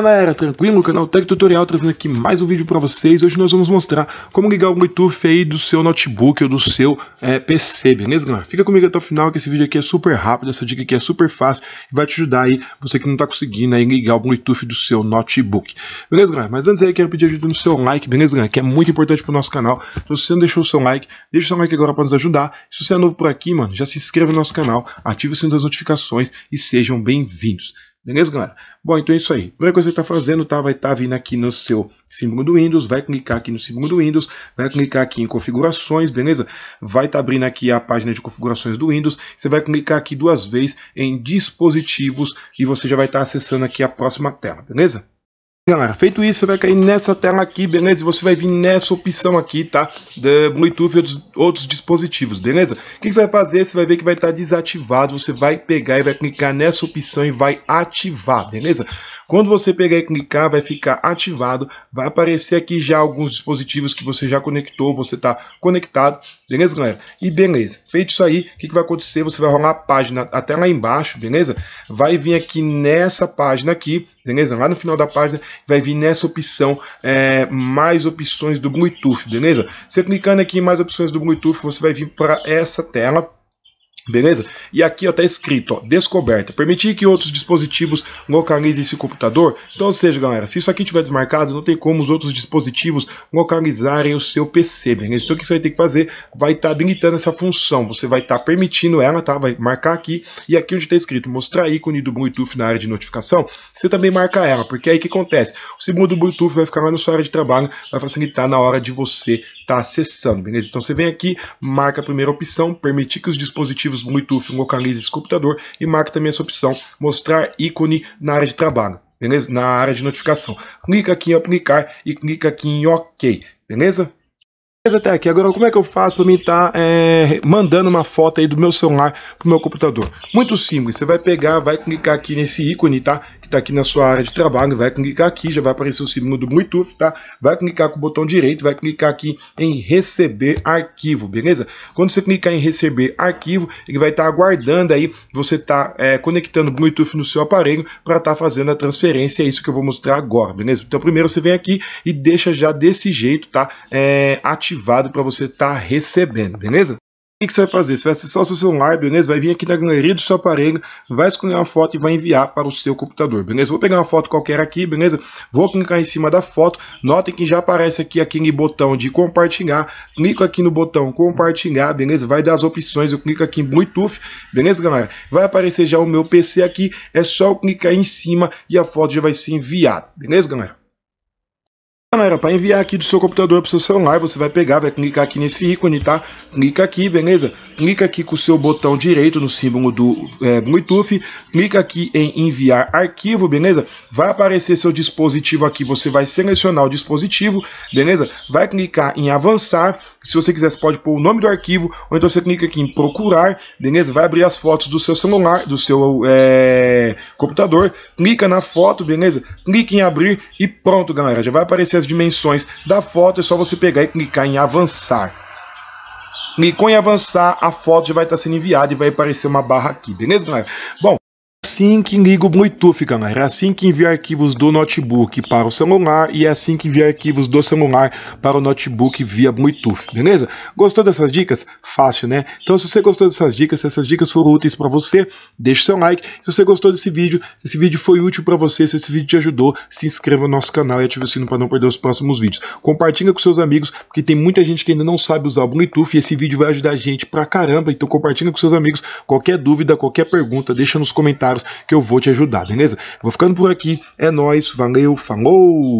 galera, tranquilo? Canal Tech Tutorial trazendo aqui mais um vídeo para vocês. Hoje nós vamos mostrar como ligar o Bluetooth aí do seu notebook ou do seu é, PC, beleza galera? Fica comigo até o final que esse vídeo aqui é super rápido, essa dica aqui é super fácil e vai te ajudar aí, você que não tá conseguindo aí ligar o Bluetooth do seu notebook. Beleza galera? Mas antes aí quero pedir ajuda no seu like, beleza galera? Que é muito importante pro nosso canal. Então, se você não deixou o seu like, deixa o seu like agora para nos ajudar. Se você é novo por aqui, mano, já se inscreva no nosso canal, ative o sininho das notificações e sejam bem-vindos. Beleza, galera? Bom, então é isso aí. A primeira coisa que você está fazendo, tá? Vai estar tá vindo aqui no seu símbolo do Windows, vai clicar aqui no símbolo do Windows, vai clicar aqui em configurações, beleza? Vai estar tá abrindo aqui a página de configurações do Windows, você vai clicar aqui duas vezes em dispositivos e você já vai estar tá acessando aqui a próxima tela, beleza? Galera, feito isso, você vai cair nessa tela aqui, beleza? E você vai vir nessa opção aqui, tá? De Bluetooth e outros, outros dispositivos, beleza? O que você vai fazer? Você vai ver que vai estar tá desativado. Você vai pegar e vai clicar nessa opção e vai ativar, beleza? Quando você pegar e clicar, vai ficar ativado. Vai aparecer aqui já alguns dispositivos que você já conectou, você está conectado, beleza, galera? E beleza, feito isso aí, o que, que vai acontecer? Você vai rolar a página até lá embaixo, beleza? Vai vir aqui nessa página aqui, beleza? Lá no final da página vai vir nessa opção é, mais opções do Bluetooth, beleza? Você clicando aqui em mais opções do Bluetooth, você vai vir para essa tela Beleza? E aqui está escrito, ó, descoberta. Permitir que outros dispositivos localizem esse computador. Então, ou seja, galera, se isso aqui estiver desmarcado, não tem como os outros dispositivos localizarem o seu PC, beleza? Então, o que você vai ter que fazer? Vai estar tá habilitando essa função. Você vai estar tá permitindo ela, tá? Vai marcar aqui. E aqui onde está escrito mostrar ícone do Bluetooth na área de notificação, você também marca ela. Porque aí o que acontece? O símbolo do Bluetooth vai ficar lá na sua área de trabalho, vai facilitar na hora de você estar tá acessando, beleza? Então, você vem aqui, marca a primeira opção, permitir que os dispositivos dispositivos Bluetooth localize esse computador e marque também essa é opção mostrar ícone na área de trabalho, beleza? Na área de notificação. Clica aqui em aplicar e clica aqui em OK, beleza? Beleza até aqui. Agora, como é que eu faço para mim estar tá, é, mandando uma foto aí do meu celular para o meu computador? Muito simples. Você vai pegar, vai clicar aqui nesse ícone, tá? Que está aqui na sua área de trabalho. Vai clicar aqui, já vai aparecer o símbolo do Bluetooth, tá? Vai clicar com o botão direito, vai clicar aqui em receber arquivo, beleza? Quando você clicar em receber arquivo, ele vai estar tá aguardando aí você tá é, conectando o Bluetooth no seu aparelho para estar tá fazendo a transferência. É isso que eu vou mostrar agora, beleza? Então, primeiro você vem aqui e deixa já desse jeito, tá? É, ativo ativado para você estar tá recebendo, beleza? O que você vai fazer? Você vai acessar o seu celular, beleza? Vai vir aqui na galeria do seu aparelho, vai escolher uma foto e vai enviar para o seu computador, beleza? Vou pegar uma foto qualquer aqui, beleza? Vou clicar em cima da foto. Notem que já aparece aqui aquele botão de compartilhar. Clico aqui no botão compartilhar, beleza? Vai dar as opções. Eu clico aqui em Bluetooth, beleza, galera? Vai aparecer já o meu PC aqui. É só eu clicar em cima e a foto já vai ser enviada, beleza, galera? Galera, para enviar aqui do seu computador para o seu celular, você vai pegar, vai clicar aqui nesse ícone, tá? Clica aqui, beleza? Clica aqui com o seu botão direito no símbolo do é, Bluetooth, clica aqui em enviar arquivo, beleza? Vai aparecer seu dispositivo aqui, você vai selecionar o dispositivo, beleza? Vai clicar em avançar, se você quiser você pode pôr o nome do arquivo, ou então você clica aqui em procurar, beleza? Vai abrir as fotos do seu celular, do seu é, computador, clica na foto, beleza? Clica em abrir e pronto, galera, já vai aparecer as dimensões da foto, é só você pegar e clicar em avançar. Clicou em avançar, a foto já vai estar sendo enviada e vai aparecer uma barra aqui, beleza, galera? Bom, assim que liga o Bluetooth, galera. Né? É assim que envia arquivos do notebook para o celular e é assim que envia arquivos do celular para o notebook via Bluetooth, beleza? Gostou dessas dicas? Fácil, né? Então, se você gostou dessas dicas, se essas dicas foram úteis para você, deixe seu like. Se você gostou desse vídeo, se esse vídeo foi útil para você, se esse vídeo te ajudou, se inscreva no nosso canal e ative o sino para não perder os próximos vídeos. Compartilha com seus amigos, porque tem muita gente que ainda não sabe usar o Bluetooth e esse vídeo vai ajudar a gente pra caramba. Então, compartilha com seus amigos. Qualquer dúvida, qualquer pergunta, deixa nos comentários que eu vou te ajudar, beleza? Vou ficando por aqui. É nós, valeu, falou!